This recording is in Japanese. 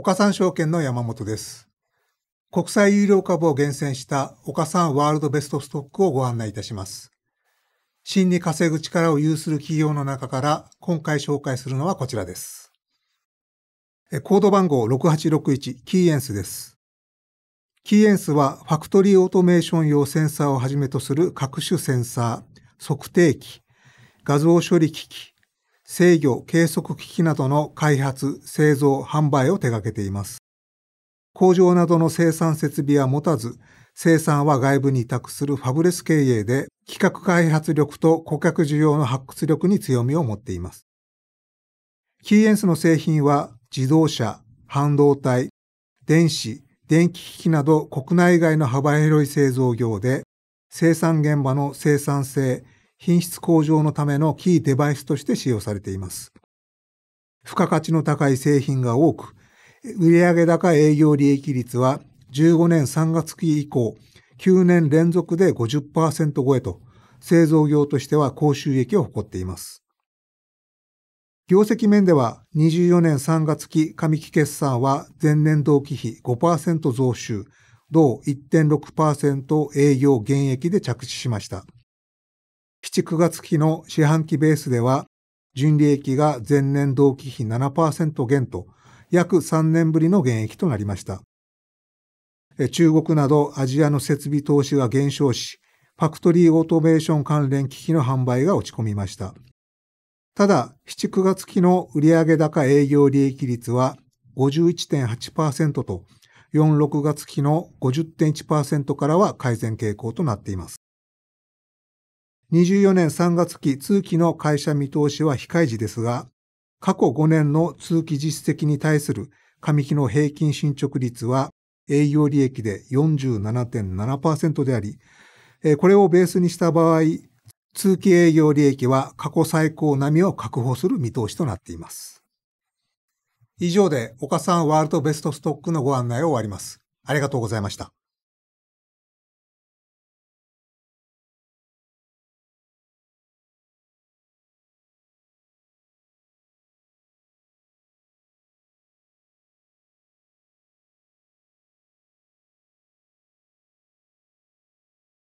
岡三証券の山本です。国際有料株を厳選した岡三ワールドベストストックをご案内いたします。真に稼ぐ力を有する企業の中から今回紹介するのはこちらです。コード番号6861キーエンスです。キーエンスはファクトリーオートメーション用センサーをはじめとする各種センサー、測定器、画像処理機器、制御計測機器などの開発、製造、販売を手掛けています。工場などの生産設備は持たず、生産は外部に委託するファブレス経営で、企画開発力と顧客需要の発掘力に強みを持っています。キーエンスの製品は自動車、半導体、電子、電気機器など国内外の幅広い製造業で、生産現場の生産性、品質向上のためのキーデバイスとして使用されています。付加価値の高い製品が多く、売上高営業利益率は15年3月期以降、9年連続で50%超えと、製造業としては高収益を誇っています。業績面では24年3月期上期決算は前年同期比5%増収、同1.6%営業減益で着地しました。7、9月期の四半期ベースでは、純利益が前年同期比7%減と、約3年ぶりの減益となりました。中国などアジアの設備投資が減少し、ファクトリーオートメーション関連機器の販売が落ち込みました。ただ、7、9月期の売上高営業利益率は51.8%と、4、6月期の50.1%からは改善傾向となっています。24年3月期通期の会社見通しは非開示ですが、過去5年の通期実績に対する上期の平均進捗率は営業利益で47.7%であり、これをベースにした場合、通期営業利益は過去最高並みを確保する見通しとなっています。以上で岡さんワールドベストストックのご案内を終わります。ありがとうございました。